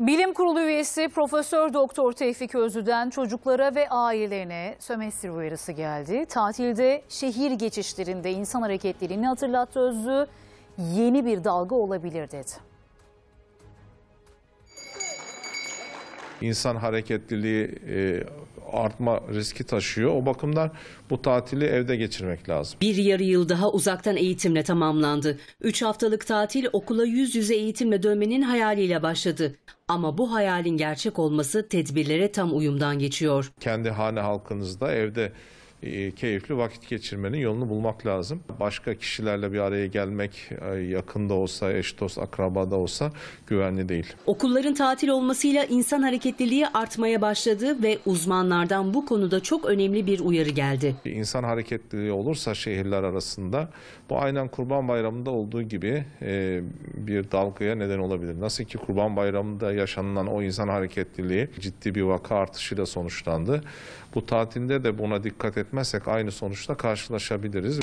Bilim Kurulu üyesi Profesör Doktor Tevfik Özlü'den çocuklara ve ailelerine sömestr uyarısı geldi. Tatilde şehir geçişlerinde insan hareketliliğini hatırlattı Özlü. Yeni bir dalga olabilir dedi. insan hareketliliği e, artma riski taşıyor. O bakımdan bu tatili evde geçirmek lazım. Bir yarı yıl daha uzaktan eğitimle tamamlandı. Üç haftalık tatil okula yüz yüze eğitimle dönmenin hayaliyle başladı. Ama bu hayalin gerçek olması tedbirlere tam uyumdan geçiyor. Kendi hane halkınızda evde e, keyifli vakit geçirmenin yolunu bulmak lazım. Başka kişilerle bir araya gelmek e, yakında olsa, eş dost, akraba da olsa güvenli değil. Okulların tatil olmasıyla insan hareketliliği artmaya başladı ve uzmanlardan bu konuda çok önemli bir uyarı geldi. İnsan hareketliliği olursa şehirler arasında bu aynen Kurban Bayramı'nda olduğu gibi e, bir dalgaya neden olabilir. Nasıl ki Kurban Bayramı'nda yaşanılan o insan hareketliliği ciddi bir vaka artışıyla sonuçlandı. Bu tatilde de buna dikkat et etmezsek aynı sonuçla karşılaşabiliriz.